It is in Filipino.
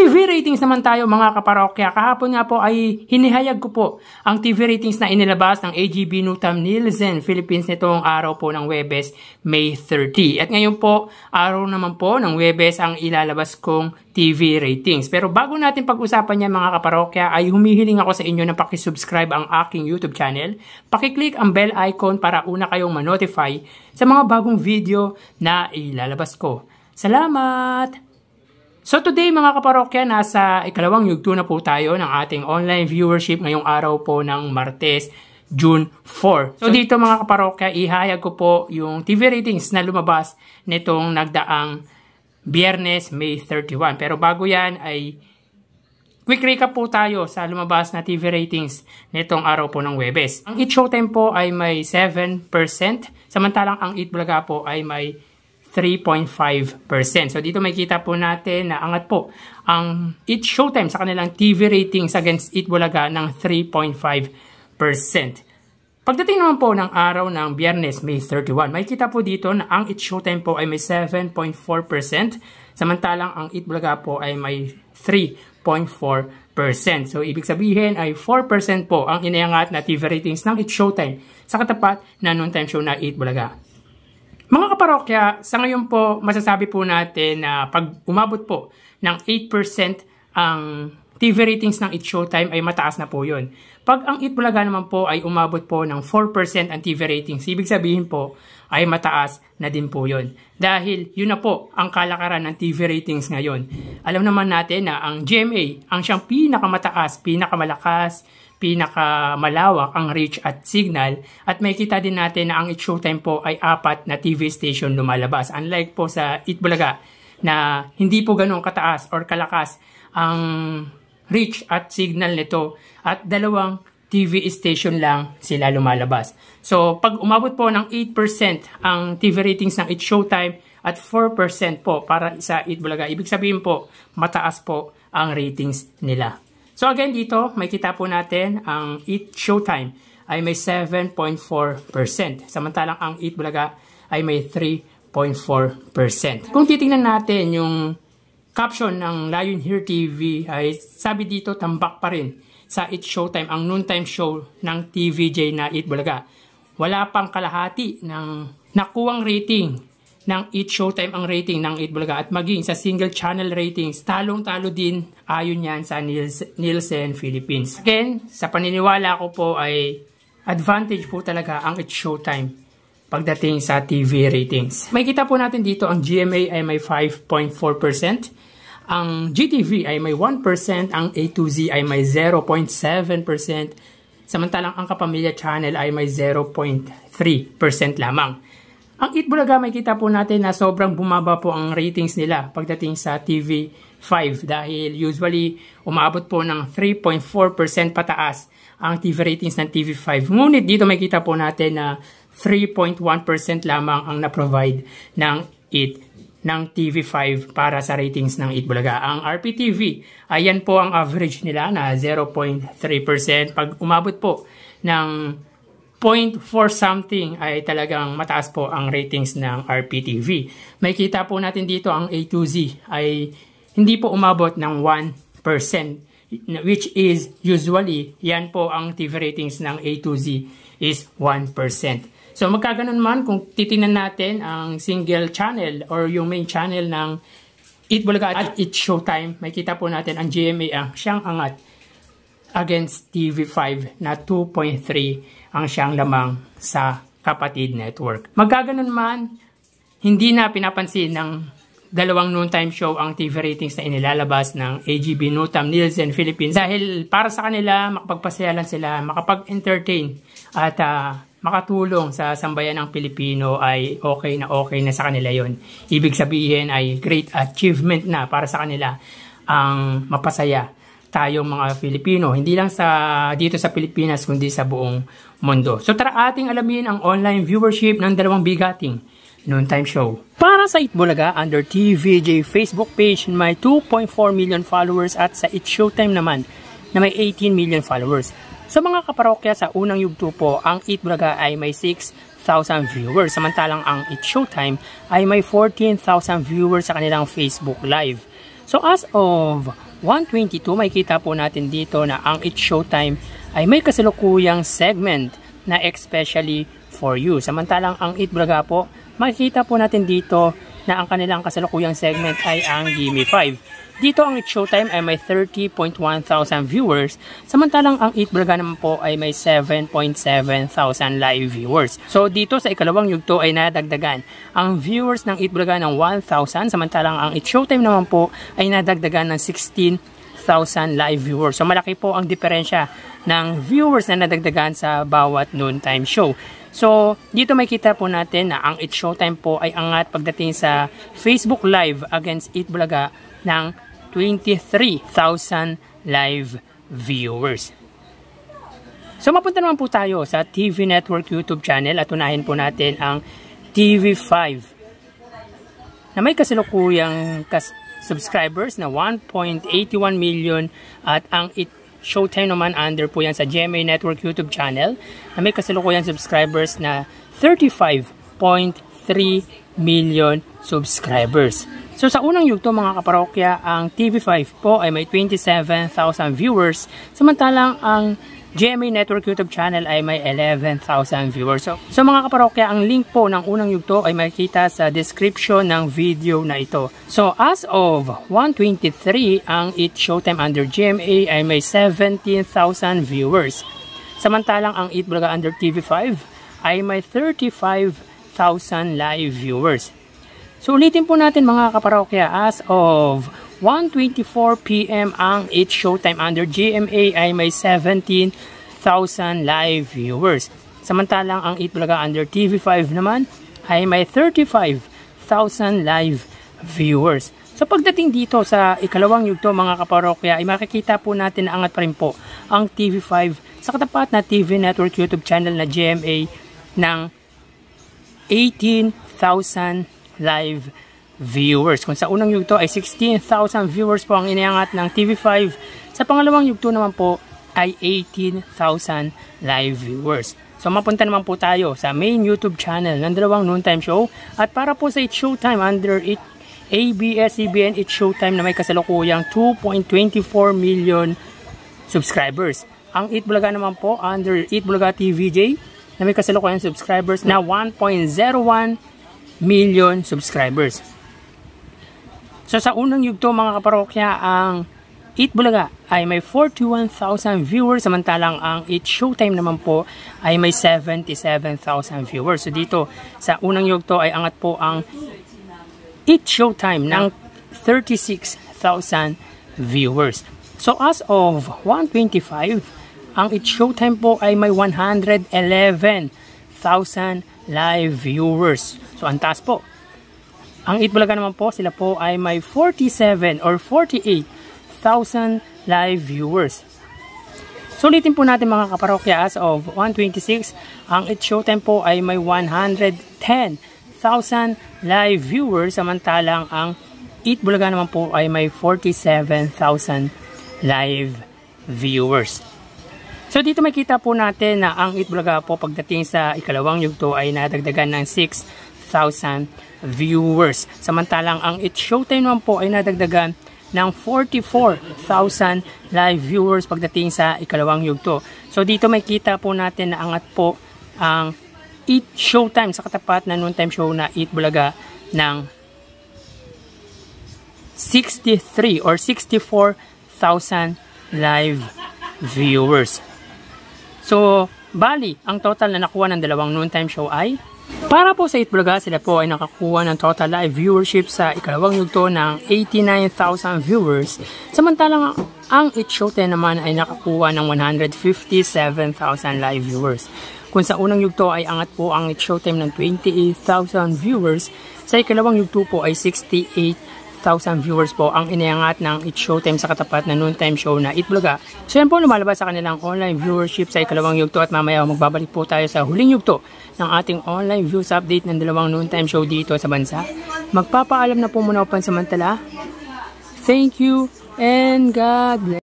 TV ratings naman tayo mga kaparokya. Kahapon nga po ay hinihayag ko po ang TV ratings na inilabas ng AGB Nutam Nielsen Philippines nitong araw po ng Webes May 30. At ngayon po, araw naman po ng Webes ang ilalabas kong TV ratings. Pero bago natin pag-usapan yan mga kaparokya ay humihiling ako sa inyo na subscribe ang aking YouTube channel. Pakiclick ang bell icon para una kayong manotify sa mga bagong video na ilalabas ko. Salamat! So today mga kaparokya, nasa ikalawang yugto na po tayo ng ating online viewership ngayong araw po ng Martes, June 4. So dito mga kaparokya, ihayag ko po yung TV ratings na lumabas nitong nagdaang Biyernes, May 31. Pero bago yan ay Quick recap po tayo sa lumabas na TV ratings nitong araw po ng Webes. Ang It Showtime po ay may 7%, samantalang ang It Bulaga po ay may 3.5%. So dito makita po natin na angat po ang It Showtime sa kanilang TV ratings against It Bulaga ng 3.5%. Pagdating naman po ng araw ng Biyernes, May 31, makikita po dito na ang It Showtime po ay may 7.4%, samantalang ang It Bulaga po ay may 3.4%. So ibig sabihin ay 4% po ang inaangat na TV ratings ng It Showtime sa katapat na noontime show na It Bulaga. Mga kaparokya, sa ngayon po masasabi po natin na pag umabot po ng 8% ang TV ratings ng It Showtime ay mataas na po yun. Pag ang It Bulaga naman po ay umabot po ng 4% ang TV ratings, ibig sabihin po ay mataas na din po yun. Dahil yun na po ang kalakaran ng TV ratings ngayon. Alam naman natin na ang GMA ang siyang pinakamataas, pinakamalakas, pinakamalawak ang reach at signal at makita din natin na ang It showtime po ay apat na TV station lumalabas. Unlike po sa It Bulaga na hindi po ganun kataas or kalakas ang reach at signal nito at dalawang TV station lang sila lumalabas. So, pag umabot po ng 8% ang TV ratings ng It Showtime at 4% po para sa It Bulaga, ibig sabihin po, mataas po ang ratings nila. So again dito, makita po natin ang Eat Showtime ay may 7.4%. Samantalang ang Eat Bulaga ay may 3.4%. Kung titingnan natin yung caption ng Lion Here TV ay sabi dito tambak pa rin sa EAT Showtime, ang noontime show ng TVJ na EAT Bulaga. Wala pang kalahati ng nakuwang rating ng 8 Showtime ang rating ng 8 Bulaga at maging sa single channel ratings, talong-talo din ayon niyan sa Nielsen Philippines. Again, sa paniniwala ko po ay advantage po talaga ang 8 Showtime pagdating sa TV ratings. May kita po natin dito ang GMA ay may 5.4%. Ang GTV ay may 1%, ang A2Z ay may 0.7%, samantalang ang Kapamilya Channel ay may 0.3% lamang. Ang Eat Bulaga, may kita po natin na sobrang bumaba po ang ratings nila pagdating sa TV5 dahil usually umaabot po ng 3.4% pataas ang TV ratings ng TV5. Ngunit dito may kita po natin na 3.1% lamang ang na-provide ng Eat ng TV5 para sa ratings ng Eat Bulaga. Ang RPTV, ayan po ang average nila na 0.3%. Pag umabot po ng point for something ay talagang mataas po ang ratings ng RPTV. May kita po natin dito ang A 2 Z ay hindi po umabot ng 1% which is usually yan po ang TV ratings ng A 2 Z is 1%. So magkaganon man kung titingnan natin ang single channel or yung main channel ng Eat Bulaga at Eat Showtime, makita po natin ang GMA ang siyang angat against TV5 na 2.3 ang siyang lamang sa Kapatid Network. Magkaganon man, hindi na pinapansin ng dalawang noontime show ang TV ratings na inilalabas ng AGB Nutam Nielsen Philippines dahil para sa kanila makapagpasaya lang sila, makapag-entertain at uh, makatulong sa sambayan ng Pilipino ay okay na okay na sa kanila yon. Ibig sabihin ay great achievement na para sa kanila ang mapasaya tayong mga Filipino. Hindi lang sa dito sa Pilipinas kundi sa buong mundo. So tara ating alamin ang online viewership ng dalawang bigating noontime show. Para sa Itbulaga under TVJ Facebook page may 2.4 million followers at sa It Showtime naman na may 18 million followers. Sa mga kaparokya sa unang YouTube po, ang Itbulaga ay may 6,000 viewers samantalang ang It Showtime ay may 14,000 viewers sa kanilang Facebook Live. So as of 122, makikita po natin dito na ang It's Showtime ay may kasalukuyang segment na especially for you. Samantalang ang It Braga po, makikita po natin dito na ang kanilang kasalukuyang segment ay ang Gimme 5. Dito ang It Showtime ay may 30.1 thousand viewers, samantalang ang Eat Bulaga naman po ay may 7.7 thousand live viewers. So dito sa ikalawang yugto ay nadagdagan ang viewers ng Eat Bulaga ng 1,000, samantalang ang It Showtime naman po ay nadagdagan ng 16,000 live viewers. So malaki po ang diferensya ng viewers na nadagdagan sa bawat noontime show. So, dito makita po natin na ang It Showtime po ay angat pagdating sa Facebook Live against It Bulaga ng 23,000 live viewers. So mapunta naman po tayo sa TV Network YouTube channel at unahin po natin ang TV5 na may kasalukuyang kas subscribers na 1.81 million at ang it Showtime naman under po yan sa GMA Network YouTube channel na may kasalukuyang subscribers na 35.3 million subscribers. So sa unang yugto mga kaparokya, ang TV5 po ay may 27,000 viewers samantalang ang GMA Network YouTube channel ay may 11,000 viewers. So, so mga kaparokya, ang link po ng unang yugto ay makikita sa description ng video na ito. So as of 1.23, ang It Showtime under GMA ay may 17,000 viewers. Samantalang ang It Vlog under TV5 ay may 35,000 live viewers. So ulitin po natin mga kaparokya as of 1.24pm ang 8 showtime under GMA ay may 17,000 live viewers. Samantalang ang 8 Bulaga under TV5 naman ay may 35,000 live viewers. So pagdating dito sa ikalawang yugto mga kaparokya ay makikita po natin na angat pa rin po ang TV5 sa katapat na TV Network YouTube channel na GMA ng 18,000 live viewers. Kung sa unang yugto ay 16,000 viewers po ang iniangat ng TV5, sa pangalawang yugto naman po ay 18,000 live viewers. So mapunta naman po tayo sa main YouTube channel ng dalawang noontime show at para po sa It's Showtime under it ABS-CBN It's Showtime na may kasalukuyang 2.24 million subscribers. Ang Eat Bulaga naman po under Eat Bulaga TVJ na may kasalukuyang subscribers na 1.01 million subscribers. So sa unang yugto mga kaparokya, ang Eat Bulaga ay may 41,000 viewers samantalang ang It Showtime naman po ay may 77,000 viewers. So dito sa unang yugto ay angat po ang It Showtime ng 36,000 viewers. So as of 125, ang It Showtime po ay may 111,000 live viewers. So, ang taas po. Ang Itbulaga naman po, sila po ay may 47 or 48,000 live viewers. Sulitin po natin mga kaparokya as of 126, ang It Showtime po ay may 110,000 live viewers samantalang ang Eat Bulaga naman po ay may 47,000 live viewers. So dito makita po natin na ang Itbulaga po pagdating sa ikalawang yugto ay nadagdagan ng 6,000 viewers. Samantalang ang It Showtime naman po ay nadagdagan ng 44,000 live viewers pagdating sa ikalawang yugto. So dito makita po natin na angat po ang Eat Showtime sa katapat na noon time show na Eat Bulaga ng 63 or 64,000 live viewers. So, bali, ang total na nakuha ng dalawang noontime show ay para po sa Itbulaga, sila po ay nakakuha ng total live viewership sa ikalawang yugto ng 89,000 viewers, samantalang ang It Show 10 naman ay nakakuha ng 157,000 live viewers. Kung sa unang yugto ay angat po ang It Show Time ng 28,000 viewers, sa ikalawang yugto po ay 68,000 8,000 viewers po ang iniangat ng It Showtime sa katapat na noontime show na It Vloga. So yan po lumalabas sa kanilang online viewership sa ikalawang yugto at mamaya magbabalik po tayo sa huling yugto ng ating online views update ng dalawang noontime show dito sa bansa. Magpapaalam na po muna ako pansamantala. Thank you and God bless.